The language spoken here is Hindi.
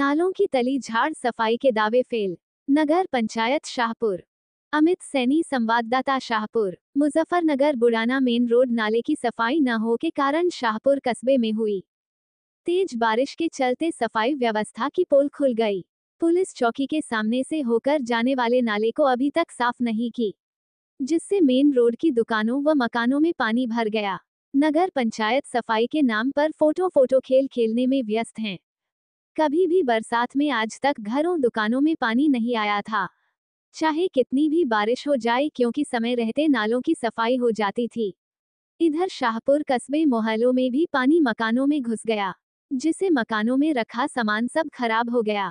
नालों की तली झाड़ सफाई के दावे फेल नगर पंचायत शाहपुर अमित सैनी संवाददाता शाहपुर मुजफ्फरनगर बुराना मेन रोड नाले की सफाई न हो के कारण शाहपुर कस्बे में हुई तेज बारिश के चलते सफाई व्यवस्था की पोल खुल गई पुलिस चौकी के सामने से होकर जाने वाले नाले को अभी तक साफ नहीं की जिससे मेन रोड की दुकानों व मकानों में पानी भर गया नगर पंचायत सफाई के नाम पर फोटो फोटो खेल खेलने में व्यस्त हैं कभी भी बरसात में आज तक घरों दुकानों में पानी नहीं आया था चाहे कितनी भी बारिश हो जाए क्योंकि समय रहते नालों की सफाई हो जाती थी इधर शाहपुर कस्बे मोहल्लों में भी पानी मकानों में घुस गया जिसे मकानों में रखा सामान सब खराब हो गया